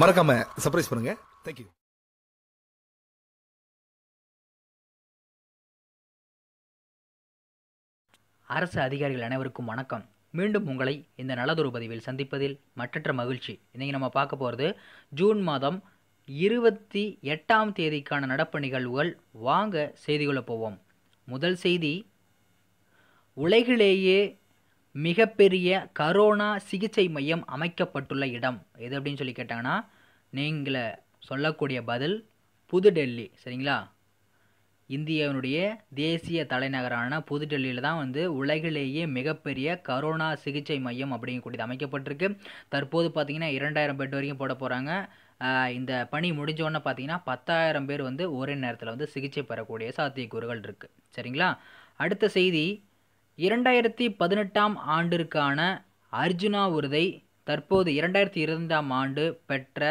மறக்காம சர்ப்ரைஸ் பண்ணுங்க தேங்க்யூ அரசு அதிகாரிகள் அனைவருக்கும் வணக்கம் மீண்டும் உங்களை இந்த நலதொரு பதிவில் சந்திப்பதில் மற்றற்ற மகிழ்ச்சி இன்றைக்கி நம்ம பார்க்க போகிறது ஜூன் மாதம் இருபத்தி எட்டாம் தேதிக்கான நடப்பு நிகழ்வுகள் வாங்க செய்திகளை போவோம் முதல் செய்தி உலகிலேயே மிகப்பெரிய கரோனா சிகிச்சை மையம் அமைக்கப்பட்டுள்ள இடம் எது அப்படின்னு சொல்லி கேட்டாங்கன்னா நீங்களே சொல்லக்கூடிய பதில் புதுடெல்லி சரிங்களா இந்தியாவினுடைய தேசிய தலைநகரான புதுடெல்லியில் தான் வந்து உலகிலேயே மிகப்பெரிய கரோனா சிகிச்சை மையம் அப்படிங்கக்கூடியது அமைக்கப்பட்டிருக்கு தற்போது பார்த்திங்கன்னா இரண்டாயிரம் பெட் வரைக்கும் போட போகிறாங்க இந்த பணி முடிஞ்சோடனே பார்த்தீங்கன்னா பத்தாயிரம் பேர் வந்து ஒரே நேரத்தில் வந்து சிகிச்சை பெறக்கூடிய சாத்தியக்கூறுகள் இருக்குது சரிங்களா அடுத்த செய்தி இரண்டாயிரத்தி பதினெட்டாம் ஆண்டிற்கான அர்ஜுனா விருதை தற்போது இரண்டாயிரத்தி இருபதாம் ஆண்டு பெற்ற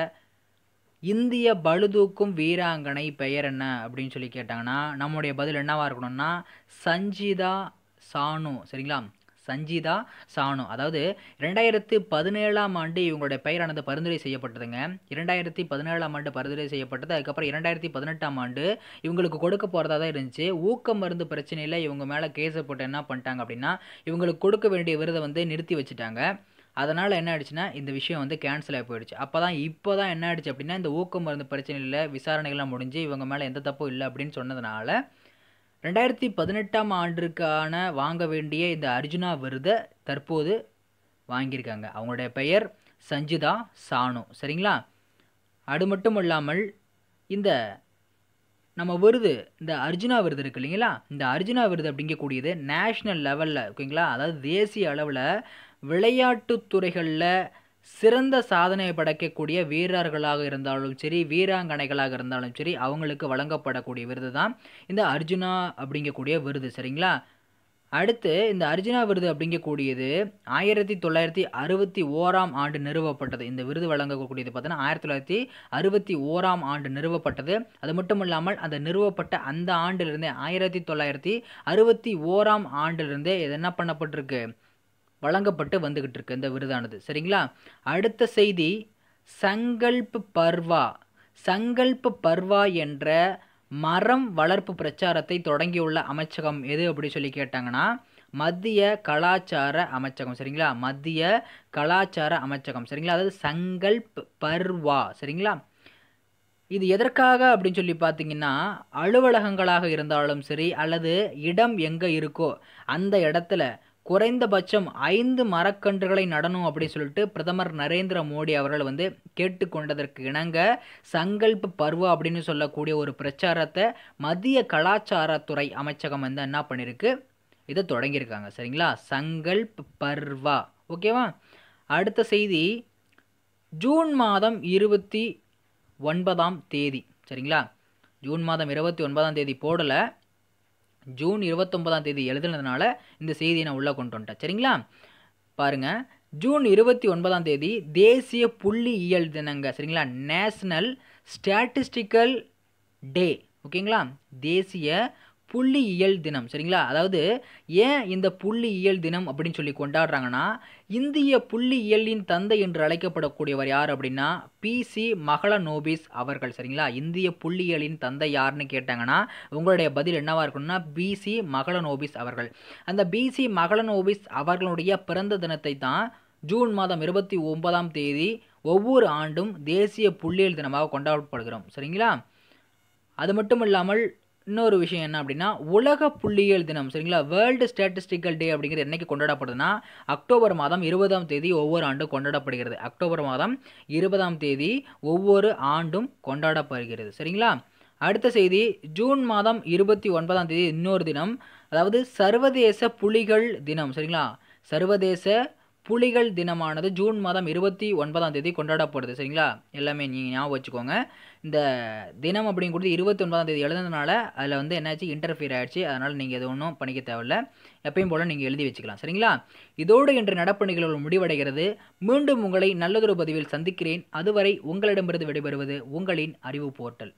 இந்திய பளுதூக்கும் வீராங்கனை பெயர் என்ன அப்படின்னு சொல்லி கேட்டாங்கன்னா நம்முடைய பதில் என்னவாக இருக்கணும்னா சஞ்சிதா சானு சரிங்களா சஞ்சிதா சானு அதாவது ரெண்டாயிரத்து பதினேழாம் ஆண்டு இவங்களுடைய பெயரானது பரிந்துரை செய்யப்பட்டதுங்க இரண்டாயிரத்தி பதினேழாம் ஆண்டு பரிந்துரை செய்யப்பட்டது அதுக்கப்புறம் இரண்டாயிரத்தி பதினெட்டாம் ஆண்டு இவங்களுக்கு கொடுக்க போகிறதா தான் இருந்துச்சு ஊக்க மருந்து பிரச்சனையில் இவங்க மேலே கேஸை போட்டு என்ன பண்ணிட்டாங்க அப்படின்னா இவங்களுக்கு கொடுக்க வேண்டிய விருதை வந்து நிறுத்தி வச்சுட்டாங்க அதனால் என்ன ஆயிடுச்சுன்னா இந்த விஷயம் வந்து கேன்சல் ஆகி போயிடுச்சு அப்போ தான் இப்போ தான் என்ன ஆயிடுச்சு அப்படின்னா இந்த ஊக்க மருந்து பிரச்சனையில் விசாரணைகள்லாம் முடிஞ்சு இவங்க மேலே எந்த தப்பும் இல்லை அப்படின்னு சொன்னதுனால ரெண்டாயிரத்தி பதினெட்டாம் ஆண்டிற்கான வாங்க வேண்டிய இந்த அர்ஜுனா விருதை தற்போது வாங்கியிருக்காங்க அவங்களுடைய பெயர் சஞ்சிதா சானு சரிங்களா அது மட்டும் இல்லாமல் இந்த நம்ம விருது இந்த அர்ஜுனா விருது இருக்குது இல்லைங்களா இந்த அர்ஜுனா விருது அப்படிங்கக்கூடியது நேஷ்னல் லெவலில் ஓகேங்களா அதாவது தேசிய அளவில் விளையாட்டு துறைகளில் சிறந்த சாதனை படைக்கக்கூடிய வீரர்களாக இருந்தாலும் சரி வீராங்கனைகளாக இருந்தாலும் சரி அவங்களுக்கு வழங்கப்படக்கூடிய விருது தான் இந்த அர்ஜுனா அப்படிங்கக்கூடிய விருது சரிங்களா அடுத்து இந்த அர்ஜுனா விருது அப்படிங்கக்கூடியது ஆயிரத்தி தொள்ளாயிரத்தி அறுபத்தி ஓராம் ஆண்டு நிறுவப்பட்டது இந்த விருது வழங்கக்கூடியது பார்த்தீங்கன்னா ஆயிரத்தி தொள்ளாயிரத்தி அறுபத்தி ஓராம் ஆண்டு நிறுவப்பட்டது அது மட்டும் இல்லாமல் அந்த நிறுவப்பட்ட அந்த ஆண்டிலிருந்தே ஆயிரத்தி தொள்ளாயிரத்தி அறுபத்தி ஓராம் ஆண்டிலிருந்தே இது என்ன பண்ணப்பட்டிருக்கு வழங்கப்பட்டு வந்துக்கிட்டு இருக்கு இந்த விருதானது சரிங்களா அடுத்த செய்தி சங்கல்ப் பர்வா சங்கல்ப் பர்வா என்ற மரம் வளர்ப்பு பிரச்சாரத்தை தொடங்கியுள்ள அமைச்சகம் எது அப்படி சொல்லி கேட்டாங்கன்னா மத்திய கலாச்சார அமைச்சகம் சரிங்களா மத்திய கலாச்சார அமைச்சகம் சரிங்களா அதாவது சங்கல்ப் பர்வா சரிங்களா இது எதற்காக அப்படின்னு சொல்லி பார்த்தீங்கன்னா அலுவலகங்களாக இருந்தாலும் சரி அல்லது இடம் எங்கே இருக்கோ அந்த இடத்துல குறைந்தபட்சம் ஐந்து மரக்கன்றுகளை நடணும் அப்படி சொல்லிட்டு பிரதமர் நரேந்திர மோடி அவர்கள் வந்து கேட்டுக்கொண்டதற்கு இணங்க சங்கல்ப பருவ அப்படின்னு சொல்லக்கூடிய ஒரு பிரச்சாரத்தை மத்திய கலாச்சாரத்துறை அமைச்சகம் வந்து என்ன பண்ணியிருக்கு இதை தொடங்கியிருக்காங்க சரிங்களா சங்கல்ப் பர்வா ஓகேவா அடுத்த செய்தி ஜூன் மாதம் இருபத்தி ஒன்பதாம் தேதி சரிங்களா ஜூன் மாதம் இருபத்தி ஒன்பதாம் தேதி போடலை ஜூன் இருபத்தொம்பதாம் தேதி எழுதுனதுனால இந்த செய்தியை நான் உள்ளே கொண்டு வந்துட்டேன் சரிங்களா பாருங்கள் ஜூன் இருபத்தி ஒன்பதாம் தேதி தேசிய புள்ளியியல் தினங்க சரிங்களா நேஷ்னல் ஸ்டாட்டிஸ்டிக்கல் டே ஓகேங்களா தேசிய புள்ளியியல் தினம் சரிங்களா அதாவது ஏன் இந்த புள்ளியியல் தினம் அப்படின்னு சொல்லி கொண்டாடுறாங்கன்னா இந்திய புள்ளியியலின் தந்தை என்று அழைக்கப்படக்கூடியவர் யார் அப்படின்னா பிசி நோபிஸ் அவர்கள் சரிங்களா இந்திய புள்ளியியலின் தந்தை யாருன்னு கேட்டாங்கன்னா உங்களுடைய பதில் என்னவா இருக்கணும்னா பிசி நோபிஸ் அவர்கள் அந்த பிசி நோபிஸ் அவர்களுடைய பிறந்த தினத்தை தான் ஜூன் மாதம் இருபத்தி ஒன்பதாம் தேதி ஒவ்வொரு ஆண்டும் தேசிய புள்ளியியல் தினமாக கொண்டாடப்படுகிறோம் சரிங்களா அது மட்டும் இல்லாமல் இன்னொரு விஷயம் என்ன அப்படின்னா உலக புள்ளியியல் தினம் சரிங்களா வேர்ல்டு ஸ்டாட்டிஸ்டிக்கல் டே அப்படிங்கிறது என்றைக்கு கொண்டாடப்படுதுன்னா அக்டோபர் மாதம் இருபதாம் தேதி ஒவ்வொரு ஆண்டும் கொண்டாடப்படுகிறது அக்டோபர் மாதம் இருபதாம் தேதி ஒவ்வொரு ஆண்டும் கொண்டாடப்படுகிறது சரிங்களா அடுத்த செய்தி ஜூன் மாதம் இருபத்தி ஒன்பதாம் தேதி இன்னொரு தினம் அதாவது சர்வதேச புலிகள் தினம் சரிங்களா சர்வதேச புலிகள் தினமானது ஜூன் மாதம் இருபத்தி ஒன்பதாம் தேதி கொண்டாடப்படுது சரிங்களா எல்லாமே நீங்கள் ஞாபகம் வச்சுக்கோங்க இந்த தினம் அப்படிங்கிறது இருபத்தி ஒன்பதாம் தேதி எழுதுனதுனால அதில் வந்து என்னாச்சு இன்டர்ஃபியர் ஆகிடுச்சு அதனால் நீங்கள் எது ஒன்றும் பண்ணிக்க தேவையில்ல எப்பயும் போல் நீங்கள் எழுதி வச்சுக்கலாம் சரிங்களா இதோடு இன்று நடப்பு நிகழ்வு முடிவடைகிறது மீண்டும் உங்களை நல்லதொரு பதிவில் சந்திக்கிறேன் அதுவரை உங்களிடமிருந்து விடைபெறுவது உங்களின் அறிவு போர்ட்டல்